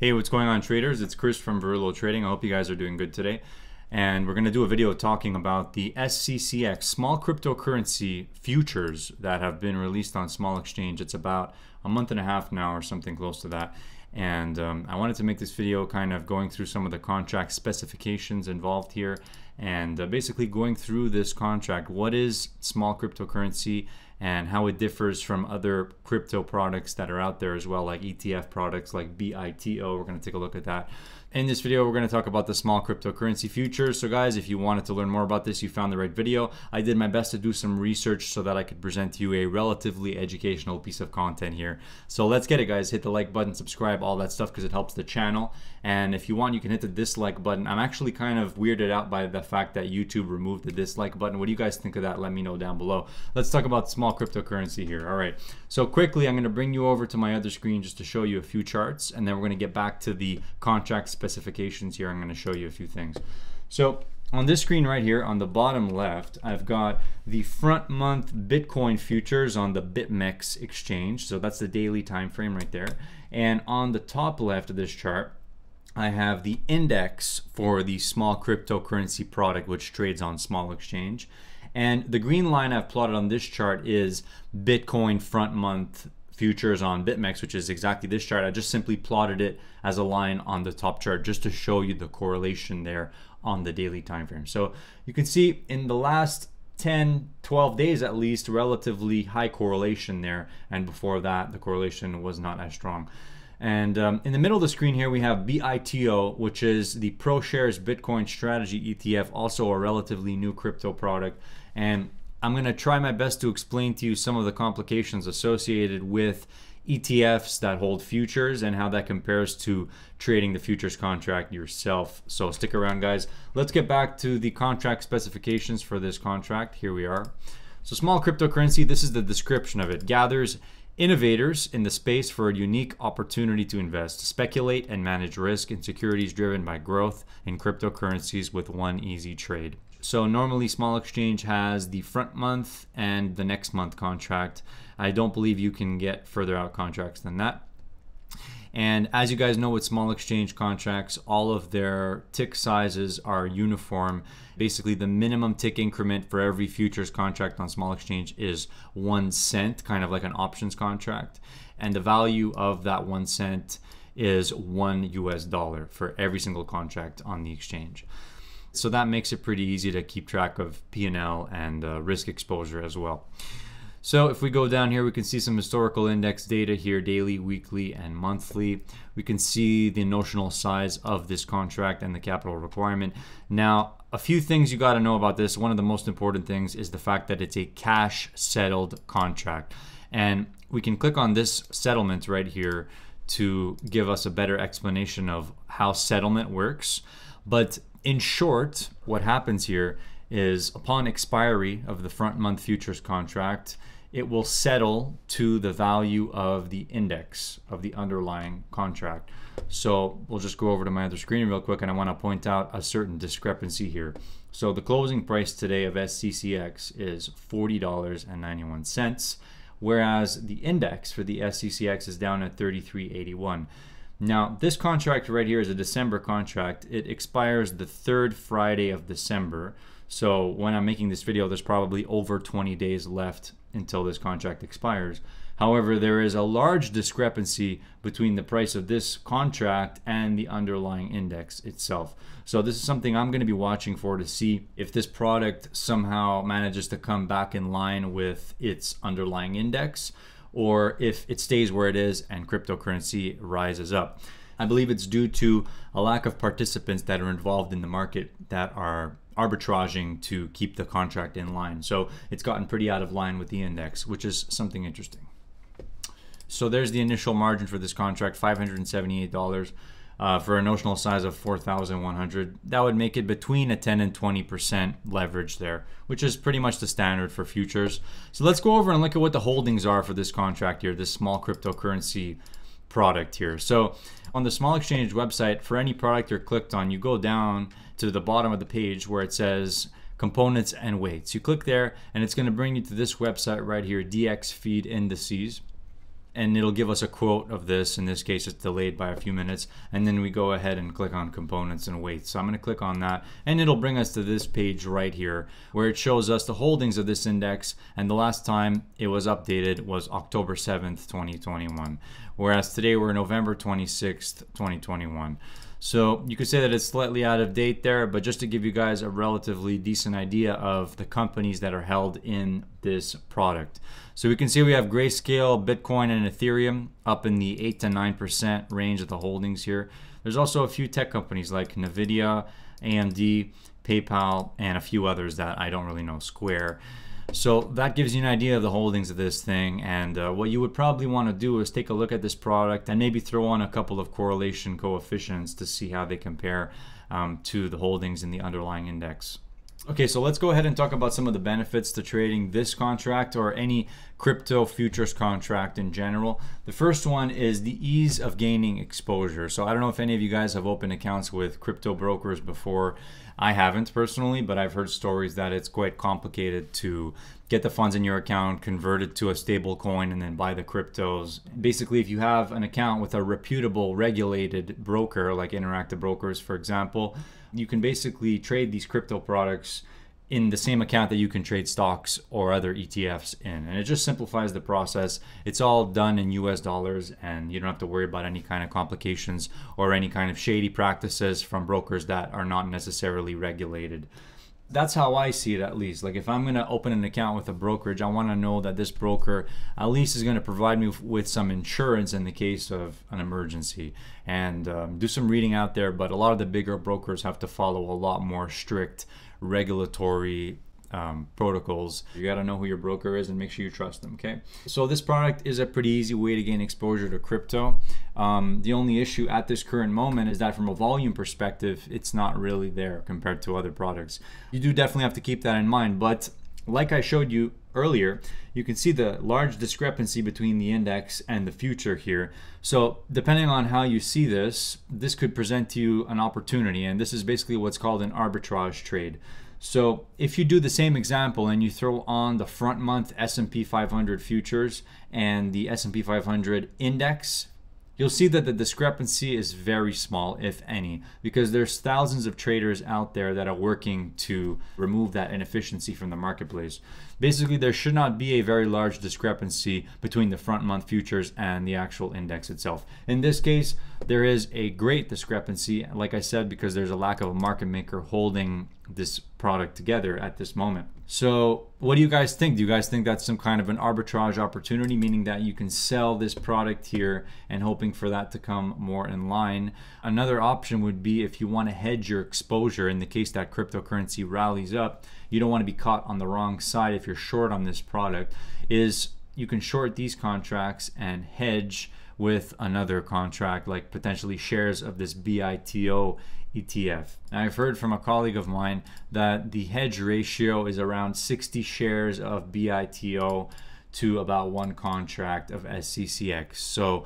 Hey, what's going on traders? It's Chris from Verillo Trading. I hope you guys are doing good today. And we're going to do a video talking about the SCCX, small cryptocurrency futures that have been released on Small Exchange. It's about a month and a half now or something close to that. And um, I wanted to make this video kind of going through some of the contract specifications involved here and uh, basically going through this contract. What is small cryptocurrency and how it differs from other crypto products that are out there as well, like ETF products like BITO. We're going to take a look at that. In this video, we're going to talk about the small cryptocurrency futures. So guys, if you wanted to learn more about this, you found the right video. I did my best to do some research so that I could present to you a relatively educational piece of content here. So let's get it guys. Hit the like button, subscribe, all that stuff because it helps the channel. And if you want, you can hit the dislike button. I'm actually kind of weirded out by the fact that YouTube removed the dislike button. What do you guys think of that? Let me know down below. Let's talk about small cryptocurrency here. All right. So quickly, I'm going to bring you over to my other screen just to show you a few charts and then we're going to get back to the contracts specifications here, I'm going to show you a few things. So on this screen right here, on the bottom left, I've got the front month Bitcoin futures on the BitMEX exchange. So that's the daily time frame right there. And on the top left of this chart, I have the index for the small cryptocurrency product, which trades on small exchange. And the green line I've plotted on this chart is Bitcoin front month futures on BitMEX, which is exactly this chart. I just simply plotted it as a line on the top chart just to show you the correlation there on the daily time frame. So you can see in the last 10, 12 days at least, relatively high correlation there. And before that, the correlation was not as strong. And um, in the middle of the screen here, we have BITO, which is the ProShares Bitcoin Strategy ETF, also a relatively new crypto product. And I'm going to try my best to explain to you some of the complications associated with ETFs that hold futures and how that compares to trading the futures contract yourself. So stick around, guys. Let's get back to the contract specifications for this contract. Here we are. So small cryptocurrency, this is the description of it, gathers innovators in the space for a unique opportunity to invest, speculate, and manage risk in securities driven by growth in cryptocurrencies with one easy trade. So normally small exchange has the front month and the next month contract. I don't believe you can get further out contracts than that. And as you guys know with small exchange contracts, all of their tick sizes are uniform. Basically, the minimum tick increment for every futures contract on small exchange is one cent, kind of like an options contract. And the value of that one cent is one US dollar for every single contract on the exchange. So that makes it pretty easy to keep track of P&L and uh, risk exposure as well. So if we go down here, we can see some historical index data here, daily, weekly, and monthly. We can see the notional size of this contract and the capital requirement. Now, a few things you gotta know about this. One of the most important things is the fact that it's a cash settled contract. And we can click on this settlement right here to give us a better explanation of how settlement works. But in short, what happens here is upon expiry of the front month futures contract, it will settle to the value of the index of the underlying contract. So we'll just go over to my other screen real quick and I wanna point out a certain discrepancy here. So the closing price today of SCCX is $40.91, whereas the index for the SCCX is down at 33.81. Now, this contract right here is a December contract. It expires the third Friday of December. So when I'm making this video, there's probably over 20 days left until this contract expires. However, there is a large discrepancy between the price of this contract and the underlying index itself. So this is something I'm going to be watching for to see if this product somehow manages to come back in line with its underlying index or if it stays where it is and cryptocurrency rises up. I believe it's due to a lack of participants that are involved in the market that are arbitraging to keep the contract in line. So it's gotten pretty out of line with the index, which is something interesting. So there's the initial margin for this contract, $578 uh, for a notional size of 4,100, that would make it between a 10 and 20% leverage there, which is pretty much the standard for futures. So let's go over and look at what the holdings are for this contract here, this small cryptocurrency product here. So on the small exchange website, for any product you're clicked on, you go down to the bottom of the page where it says components and weights. You click there and it's going to bring you to this website right here, DX feed indices and it'll give us a quote of this. In this case, it's delayed by a few minutes. And then we go ahead and click on components and wait. So I'm gonna click on that and it'll bring us to this page right here where it shows us the holdings of this index. And the last time it was updated was October 7th, 2021. Whereas today we're November 26th, 2021. So you could say that it's slightly out of date there, but just to give you guys a relatively decent idea of the companies that are held in this product. So we can see we have Grayscale, Bitcoin, and Ethereum up in the 8 to 9% range of the holdings here. There's also a few tech companies like NVIDIA, AMD, PayPal, and a few others that I don't really know, Square. So that gives you an idea of the holdings of this thing. And uh, what you would probably want to do is take a look at this product and maybe throw on a couple of correlation coefficients to see how they compare um, to the holdings in the underlying index. Okay, so let's go ahead and talk about some of the benefits to trading this contract or any crypto futures contract in general. The first one is the ease of gaining exposure. So I don't know if any of you guys have opened accounts with crypto brokers before. I haven't personally, but I've heard stories that it's quite complicated to get the funds in your account, converted to a stable coin, and then buy the cryptos. Basically, if you have an account with a reputable regulated broker, like Interactive Brokers, for example, you can basically trade these crypto products in the same account that you can trade stocks or other ETFs in. And it just simplifies the process. It's all done in US dollars and you don't have to worry about any kind of complications or any kind of shady practices from brokers that are not necessarily regulated that's how I see it at least. Like if I'm going to open an account with a brokerage, I want to know that this broker at least is going to provide me with some insurance in the case of an emergency and um, do some reading out there. But a lot of the bigger brokers have to follow a lot more strict regulatory um, protocols. You got to know who your broker is and make sure you trust them. Okay. So this product is a pretty easy way to gain exposure to crypto. Um, the only issue at this current moment is that from a volume perspective, it's not really there compared to other products. You do definitely have to keep that in mind. But like I showed you earlier, you can see the large discrepancy between the index and the future here. So depending on how you see this, this could present to you an opportunity. And this is basically what's called an arbitrage trade. So if you do the same example and you throw on the front month S&P 500 futures and the S&P 500 index, you'll see that the discrepancy is very small, if any, because there's thousands of traders out there that are working to remove that inefficiency from the marketplace. Basically, there should not be a very large discrepancy between the front month futures and the actual index itself. In this case, there is a great discrepancy, like I said, because there's a lack of a market maker holding this product together at this moment. So what do you guys think? Do you guys think that's some kind of an arbitrage opportunity, meaning that you can sell this product here and hoping for that to come more in line? Another option would be if you want to hedge your exposure in the case that cryptocurrency rallies up, you don't want to be caught on the wrong side if you're short on this product, is you can short these contracts and hedge with another contract, like potentially shares of this BITO ETF. Now, I've heard from a colleague of mine that the hedge ratio is around 60 shares of BITO to about one contract of SCCX. So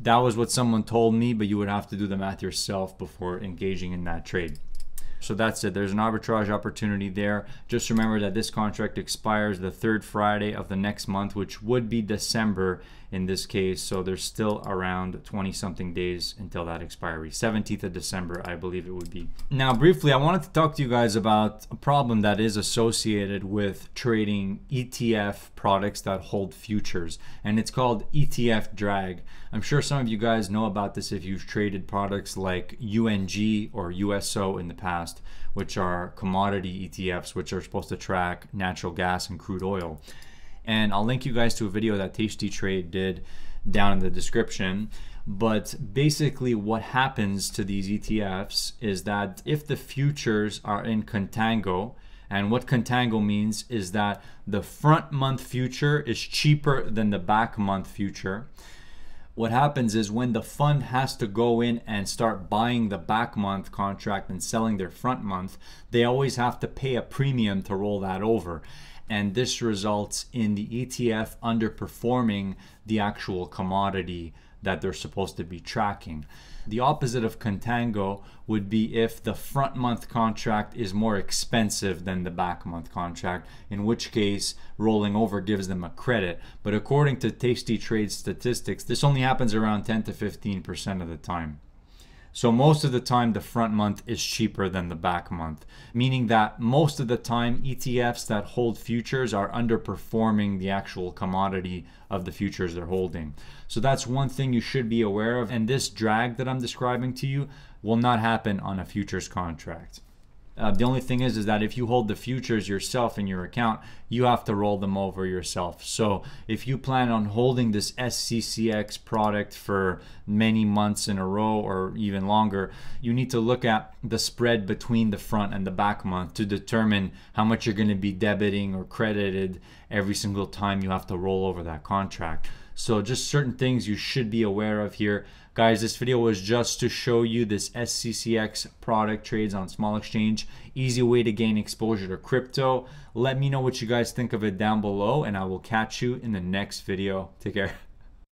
that was what someone told me, but you would have to do the math yourself before engaging in that trade. So that's it. There's an arbitrage opportunity there. Just remember that this contract expires the third Friday of the next month, which would be December in this case. So there's still around 20 something days until that expiry. 17th of December, I believe it would be. Now, briefly, I wanted to talk to you guys about a problem that is associated with trading ETF products that hold futures, and it's called ETF drag. I'm sure some of you guys know about this if you've traded products like UNG or USO in the past past, which are commodity ETFs, which are supposed to track natural gas and crude oil. And I'll link you guys to a video that Tasty Trade did down in the description. But basically, what happens to these ETFs is that if the futures are in contango, and what contango means is that the front month future is cheaper than the back month future what happens is when the fund has to go in and start buying the back month contract and selling their front month, they always have to pay a premium to roll that over. And this results in the ETF underperforming the actual commodity that they're supposed to be tracking. The opposite of contango would be if the front month contract is more expensive than the back month contract, in which case rolling over gives them a credit. But according to Tasty Trade statistics, this only happens around 10 to 15% of the time. So most of the time, the front month is cheaper than the back month, meaning that most of the time, ETFs that hold futures are underperforming the actual commodity of the futures they're holding. So that's one thing you should be aware of. And this drag that I'm describing to you will not happen on a futures contract. Uh, the only thing is, is that if you hold the futures yourself in your account, you have to roll them over yourself. So if you plan on holding this SCCX product for many months in a row or even longer, you need to look at the spread between the front and the back month to determine how much you're going to be debiting or credited every single time you have to roll over that contract. So just certain things you should be aware of here. Guys, this video was just to show you this SCCX product trades on small exchange, easy way to gain exposure to crypto. Let me know what you guys think of it down below and I will catch you in the next video. Take care.